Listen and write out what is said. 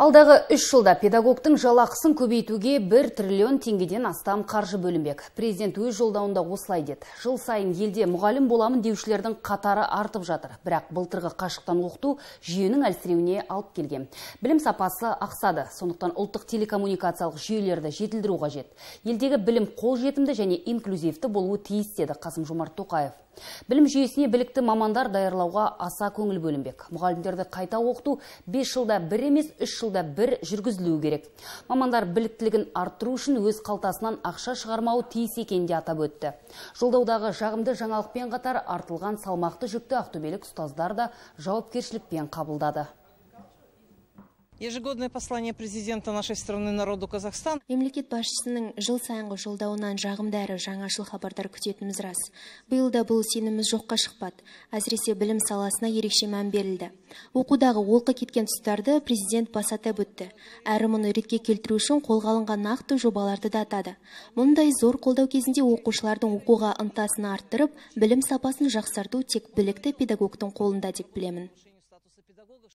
Алдағы үш жылда педагогтың жалақысын көбейтуге 1 триллион теңгеден астам қаржы бөлінбек. Президент өз жолдауында осылай деді. Жыл сайын елде мұғалім боламын деушілердің қатары артып жатыр. Бірақ былтырғы қашықтан оқыту жүйенің әлсіреуіне алып келген. Білім сапасы ақсады. Сонықтан ұлттық телекоммуникациялық жүйелерді жетілдіру қажет. Елдегі білім қолжетімді және инклюзивті болуы тиіс деді Қасым Жомарт Тоқаев. Білім жүйесіне білікті мамандар дайырлауға аса көңіл бөлінбек. Мұғалімдерді қайта оқыту 5 жылда бір емес 3 жылда бір жүргізілуі керек. Мамандар біліктілігін арттыру үшін өз қалтасынан ақша шығармау тиіс де атап өтті. Жолдаудағы жағымды жаңалықпен қатар артылған салмақты жүкті ақтөбелік ұстаздар да жауапкершілікпен қабылдады ежегодное послание президента нашей страны народу Казахстан. Мемлекет басшысының жыл сайынғы жолдауынан жағымдары әрі жаңашыл хабардар күтетініміз рас. Биыл да бұл сеніміз жоққа шықпады. Әсіресе білім саласына ерекше мән берілді. Оқудағы олқы кеткен тұстарды президент басата өтті. Әрі мұны ретке келтіру үшін қолға алынған нақты жобаларды да атады. Мұндай зор қолдау кезінде оқушылардың оқуға ынтасын арттырып, білім сапасын жақсарту тек білікті педагогтың қолында деп білемін.